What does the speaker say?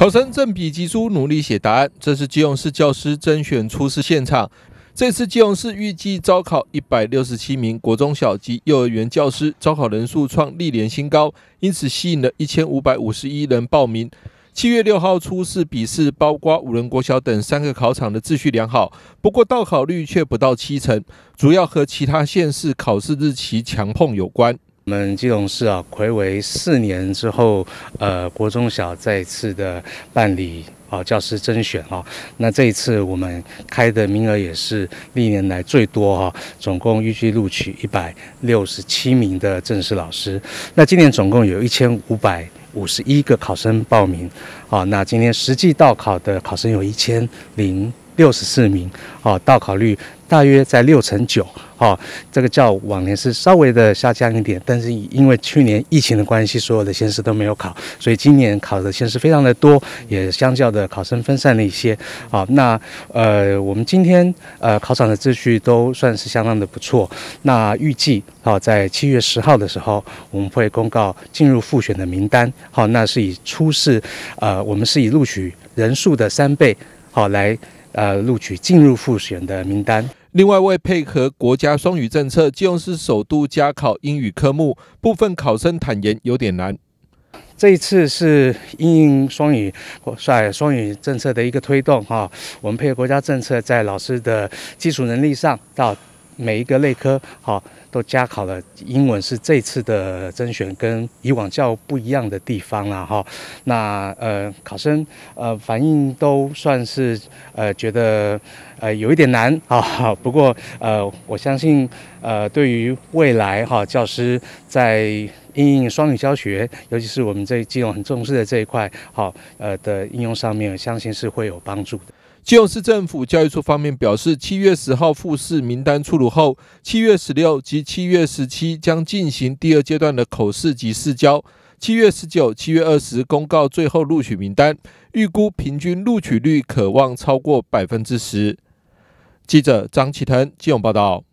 考生正笔疾书，努力写答案。这是基隆市教师甄选初试现场。这次基隆市预计招考一百六十七名国中小及幼儿园教师，招考人数创历年新高，因此吸引了一千五百五十一人报名。七月六号初试笔试，包括五人国小等三个考场的秩序良好，不过到考率却不到七成，主要和其他县市考试日期强碰有关。我们基隆市啊，魁违四年之后，呃，国中小再次的办理啊教师甄选啊，那这一次我们开的名额也是历年来最多哈，总共预计录取一百六十七名的正式老师。那今年总共有一千五百五十一个考生报名，啊，那今天实际到考的考生有一千零。六十四名，好，到考率大约在六成九，好，这个较往年是稍微的下降一点，但是因为去年疫情的关系，所有的先市都没有考，所以今年考的先市非常的多，也相较的考生分散了一些，好，那呃，我们今天呃考场的秩序都算是相当的不错，那预计好在七月十号的时候，我们会公告进入复选的名单，好，那是以初试，呃，我们是以录取人数的三倍，好来。呃，录取进入复选的名单。另外，为配合国家双语政策，就用师首度加考英语科目，部分考生坦言有点难。这一次是应用双语或在双语政策的一个推动哈，我们配合国家政策，在老师的基础能力上到。每一个类科，好，都加考了英文，是这次的甄选跟以往较不一样的地方了，哈。那呃，考生呃反应都算是呃觉得呃有一点难啊。不过呃，我相信呃对于未来哈教师在应用双语教学，尤其是我们这基隆很重视的这一块，好呃的应用上面，相信是会有帮助的。基隆市政府教育处方面表示，七月十号复试名单出炉后，七月十六及七月十七将进行第二阶段的口试及试交，七月十九、七月二十公告最后录取名单，预估平均录取率可望超过百分之十。记者张启腾金永报道。